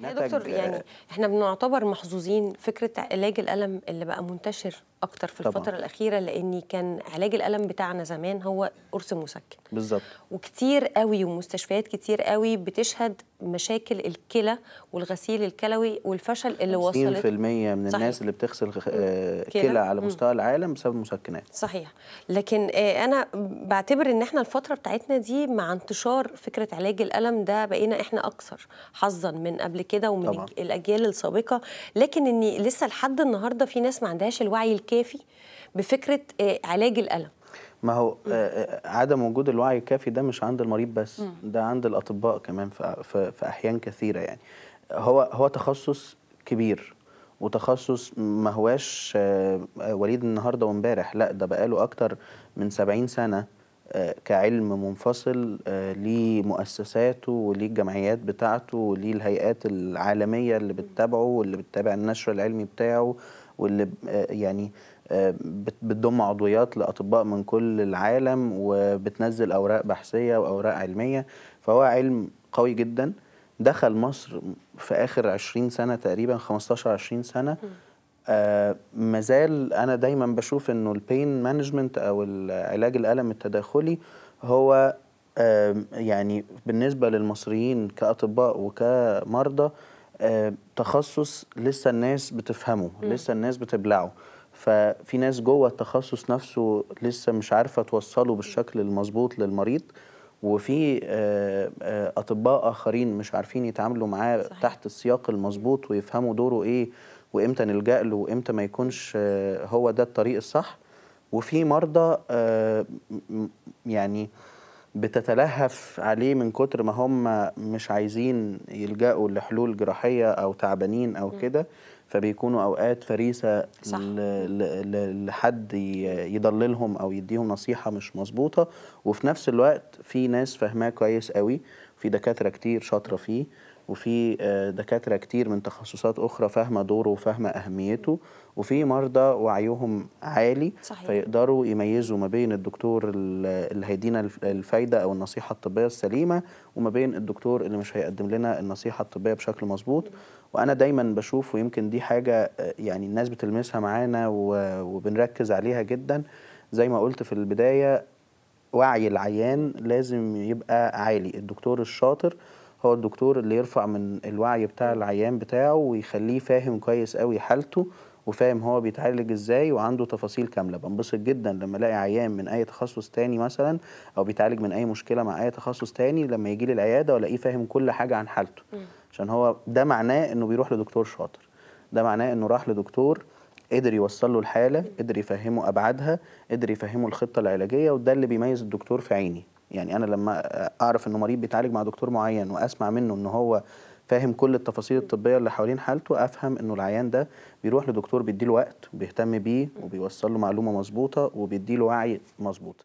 يا دكتور يعني احنا بنعتبر محظوظين فكره علاج الالم اللي بقى منتشر اكتر في طبعًا. الفتره الاخيره لان كان علاج الالم بتاعنا زمان هو قرص مسكن بالظبط وكتير قوي ومستشفيات كتير قوي بتشهد مشاكل الكلى والغسيل الكلوي والفشل اللي وصلت 50% من صحيح. الناس اللي بتغسل آه، كلى على مستوى مم. العالم بسبب المسكنات صحيح لكن آه، انا بعتبر ان احنا الفتره بتاعتنا دي مع انتشار فكره علاج الالم ده بقينا احنا اكثر حظا من قبل كده ومن طبعا. الاجيال السابقه لكن ان لسه لحد النهارده في ناس ما عندهاش الوعي الكافي بفكره آه، علاج الالم ما هو آه، آه، عدم وجود الوعي الكافي ده مش عند المريض بس ده عند الاطباء كمان في في احيان كثيره يعني هو هو تخصص كبير وتخصص ما هواش وليد النهارده وامبارح لا ده بقاله اكتر من 70 سنه آه، كعلم منفصل آه، ليه مؤسساته وليه الجمعيات بتاعته وليه الهيئات العالمية اللي بتتابعه واللي بتتابع النشر العلمي بتاعه واللي آه، يعني بتضم عضويات لأطباء من كل العالم وبتنزل أوراق بحثية وأوراق علمية فهو علم قوي جدا دخل مصر في آخر 20 سنة تقريبا 15-20 سنة آه مازال انا دايما بشوف انه البين مانجمنت او علاج الالم التداخلي هو آه يعني بالنسبه للمصريين كاطباء وكمرضى آه تخصص لسه الناس بتفهمه لسه الناس بتبلعه ففي ناس جوه التخصص نفسه لسه مش عارفه توصله بالشكل المظبوط للمريض وفي اطباء اخرين مش عارفين يتعاملوا معاه صحيح. تحت السياق المظبوط ويفهموا دوره ايه وامتى نلجا له وامتى ما يكونش آه، هو ده الطريق الصح وفي مرضى آه، يعني بتتلهف عليه من كتر ما هم مش عايزين يلجأوا لحلول جراحية أو تعبانين أو كده فبيكونوا أوقات فريسة صح. لحد يضللهم أو يديهم نصيحة مش مظبوطة وفي نفس الوقت في ناس فاهماه كويس قوي في دكاترة كتير شاطرة فيه وفي آه، دكاترة كتير من تخصصات أخرى فاهمة دوره وفاهمة أهميته وفي مرضى وعيهم عالي صحيح. فيقدروا يميزوا ما بين الدكتور اللي هيدينا الفايدة أو النصيحة الطبية السليمة وما بين الدكتور اللي مش هيقدم لنا النصيحة الطبية بشكل مظبوط وأنا دايما بشوف ويمكن دي حاجة آه، يعني الناس بتلمسها معانا وبنركز عليها جدا زي ما قلت في البداية وعي العيان لازم يبقى عالي الدكتور الشاطر هو الدكتور اللي يرفع من الوعي بتاع العيان بتاعه ويخليه فاهم كويس قوي حالته وفاهم هو بيتعالج ازاي وعنده تفاصيل كامله بنبسط جدا لما الاقي عيان من اي تخصص تاني مثلا او بيتعالج من اي مشكله مع اي تخصص تاني لما يجي لي العياده والاقيه فاهم كل حاجه عن حالته عشان هو ده معناه انه بيروح لدكتور شاطر ده معناه انه راح لدكتور قدر يوصل له الحاله قدر يفهمه ابعادها قدر يفهمه الخطه العلاجيه وده اللي بيميز الدكتور في عيني يعني انا لما اعرف انه مريض بيتعالج مع دكتور معين واسمع منه ان هو فاهم كل التفاصيل الطبيه اللي حوالين حالته افهم انه العيان ده بيروح لدكتور بيديله وقت بيهتم بيه وبيوصل له معلومه مظبوطه وبيديله وعي مظبوط